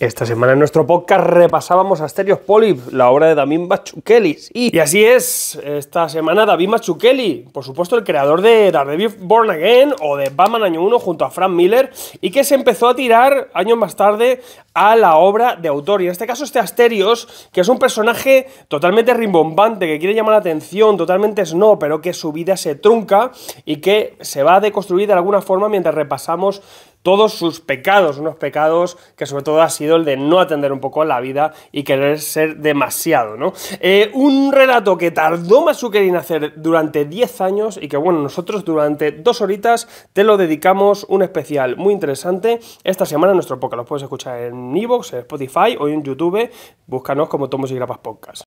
Esta semana en nuestro podcast repasábamos Asterios Polyp, la obra de David Machu Y, y así es, esta semana David Kelly, por supuesto el creador de Daredevil Born Again o de Batman Año 1 junto a Frank Miller, y que se empezó a tirar años más tarde a la obra de autor. Y en este caso este Asterios, que es un personaje totalmente rimbombante, que quiere llamar la atención, totalmente snow, pero que su vida se trunca y que se va a deconstruir de alguna forma mientras repasamos todos sus pecados, unos pecados que sobre todo ha sido el de no atender un poco a la vida y querer ser demasiado, ¿no? Eh, un relato que tardó su en hacer durante 10 años y que bueno, nosotros durante dos horitas te lo dedicamos un especial muy interesante esta semana nuestro podcast. Lo puedes escuchar en Evox, en Spotify o en YouTube. Búscanos como Tomos y Grapas Podcast.